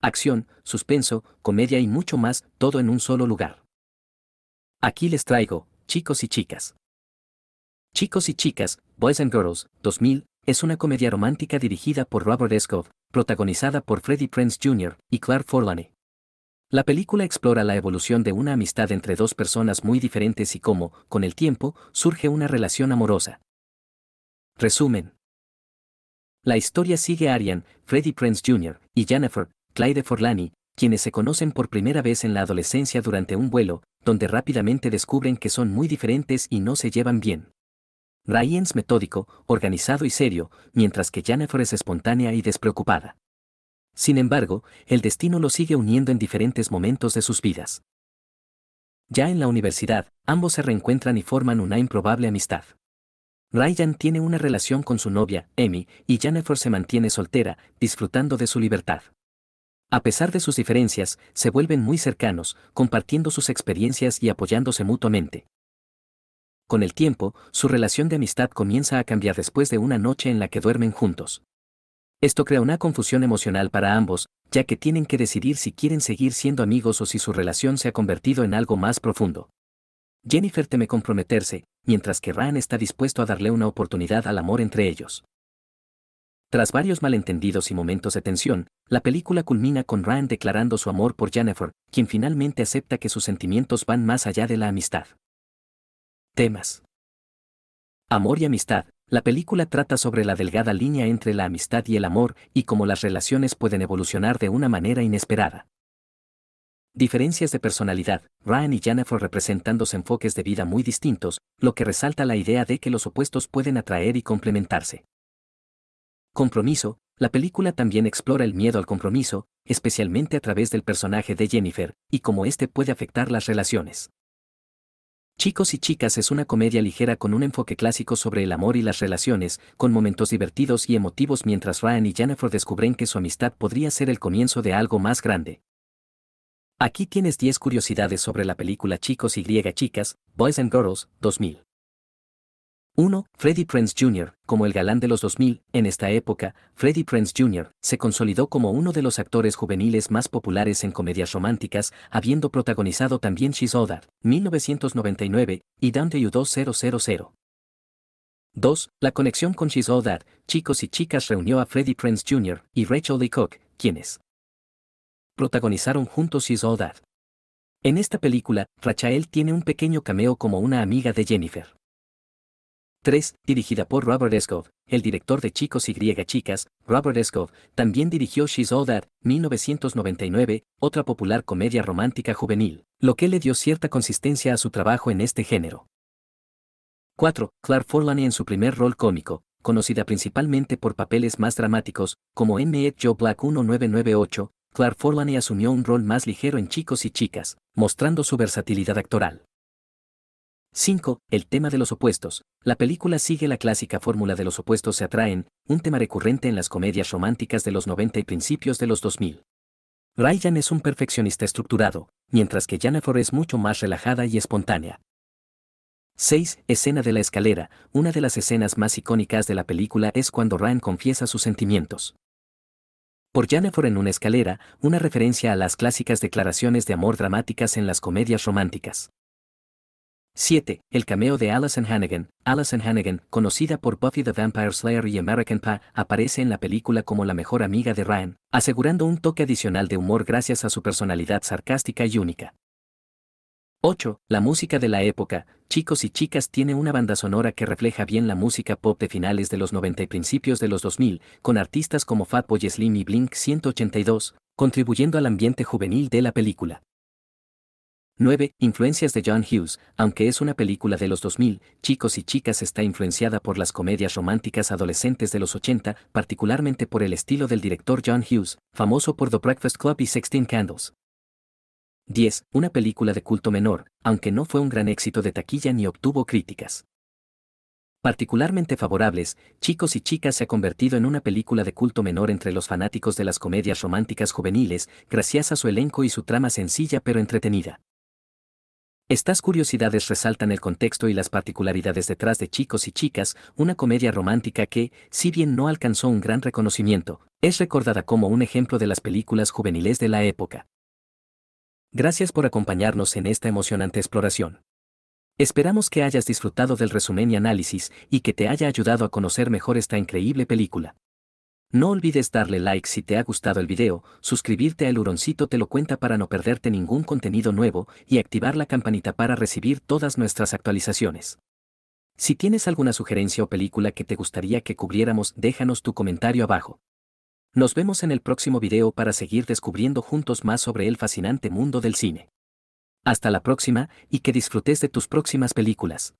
acción, suspenso, comedia y mucho más, todo en un solo lugar. Aquí les traigo, chicos y chicas. Chicos y chicas, Boys and Girls, 2000, es una comedia romántica dirigida por Robert Escoff, protagonizada por Freddie Prince Jr. y Claire Forlani. La película explora la evolución de una amistad entre dos personas muy diferentes y cómo, con el tiempo, surge una relación amorosa. Resumen. La historia sigue a Arian, Freddie Prince Jr. y Jennifer, Clyde Forlani, quienes se conocen por primera vez en la adolescencia durante un vuelo, donde rápidamente descubren que son muy diferentes y no se llevan bien. Ryan es metódico, organizado y serio, mientras que Jennifer es espontánea y despreocupada. Sin embargo, el destino los sigue uniendo en diferentes momentos de sus vidas. Ya en la universidad, ambos se reencuentran y forman una improbable amistad. Ryan tiene una relación con su novia, Emmy, y Jennifer se mantiene soltera, disfrutando de su libertad. A pesar de sus diferencias, se vuelven muy cercanos, compartiendo sus experiencias y apoyándose mutuamente. Con el tiempo, su relación de amistad comienza a cambiar después de una noche en la que duermen juntos. Esto crea una confusión emocional para ambos, ya que tienen que decidir si quieren seguir siendo amigos o si su relación se ha convertido en algo más profundo. Jennifer teme comprometerse, mientras que Ran está dispuesto a darle una oportunidad al amor entre ellos. Tras varios malentendidos y momentos de tensión, la película culmina con Ryan declarando su amor por Jennifer, quien finalmente acepta que sus sentimientos van más allá de la amistad. Temas. Amor y amistad. La película trata sobre la delgada línea entre la amistad y el amor y cómo las relaciones pueden evolucionar de una manera inesperada. Diferencias de personalidad. Ryan y Jennifer representan dos enfoques de vida muy distintos, lo que resalta la idea de que los opuestos pueden atraer y complementarse. Compromiso, la película también explora el miedo al compromiso, especialmente a través del personaje de Jennifer, y cómo este puede afectar las relaciones. Chicos y Chicas es una comedia ligera con un enfoque clásico sobre el amor y las relaciones, con momentos divertidos y emotivos mientras Ryan y Jennifer descubren que su amistad podría ser el comienzo de algo más grande. Aquí tienes 10 curiosidades sobre la película Chicos y Chicas, Boys and Girls, 2000. 1. Freddie Prince Jr., como el galán de los 2000, en esta época, Freddie Prince Jr. se consolidó como uno de los actores juveniles más populares en comedias románticas, habiendo protagonizado también She's That, 1999, y Down to You 2000. 2. La conexión con She's That, Chicos y Chicas reunió a Freddie Prince Jr. y Rachel Lee Cook, quienes protagonizaron juntos She's That. En esta película, Rachel tiene un pequeño cameo como una amiga de Jennifer. 3. Dirigida por Robert Escov, el director de Chicos y Griega Chicas, Robert Escov, también dirigió She's All That, 1999, otra popular comedia romántica juvenil, lo que le dio cierta consistencia a su trabajo en este género. 4. Clark Forlani en su primer rol cómico, conocida principalmente por papeles más dramáticos, como M. Joe Black 1998, Claire Forlani asumió un rol más ligero en Chicos y Chicas, mostrando su versatilidad actoral. 5. El tema de los opuestos. La película sigue la clásica fórmula de los opuestos se atraen, un tema recurrente en las comedias románticas de los 90 y principios de los 2000. Ryan es un perfeccionista estructurado, mientras que Jennifer es mucho más relajada y espontánea. 6. Escena de la escalera. Una de las escenas más icónicas de la película es cuando Ryan confiesa sus sentimientos. Por Jennifer en una escalera, una referencia a las clásicas declaraciones de amor dramáticas en las comedias románticas. 7. El cameo de Allison Hannigan. Allison Hannigan, conocida por Buffy the Vampire Slayer y American Pa, aparece en la película como la mejor amiga de Ryan, asegurando un toque adicional de humor gracias a su personalidad sarcástica y única. 8. La música de la época. Chicos y chicas tiene una banda sonora que refleja bien la música pop de finales de los 90 y principios de los 2000, con artistas como Fatboy Slim y Blink 182, contribuyendo al ambiente juvenil de la película. 9. Influencias de John Hughes. Aunque es una película de los 2000, chicos y chicas está influenciada por las comedias románticas adolescentes de los 80, particularmente por el estilo del director John Hughes, famoso por The Breakfast Club y Sixteen Candles. 10. Una película de culto menor, aunque no fue un gran éxito de taquilla ni obtuvo críticas particularmente favorables, Chicos y Chicas se ha convertido en una película de culto menor entre los fanáticos de las comedias románticas juveniles, gracias a su elenco y su trama sencilla pero entretenida. Estas curiosidades resaltan el contexto y las particularidades detrás de Chicos y Chicas, una comedia romántica que, si bien no alcanzó un gran reconocimiento, es recordada como un ejemplo de las películas juveniles de la época. Gracias por acompañarnos en esta emocionante exploración. Esperamos que hayas disfrutado del resumen y análisis y que te haya ayudado a conocer mejor esta increíble película. No olvides darle like si te ha gustado el video, suscribirte a El Huroncito te lo cuenta para no perderte ningún contenido nuevo y activar la campanita para recibir todas nuestras actualizaciones. Si tienes alguna sugerencia o película que te gustaría que cubriéramos, déjanos tu comentario abajo. Nos vemos en el próximo video para seguir descubriendo juntos más sobre el fascinante mundo del cine. Hasta la próxima y que disfrutes de tus próximas películas.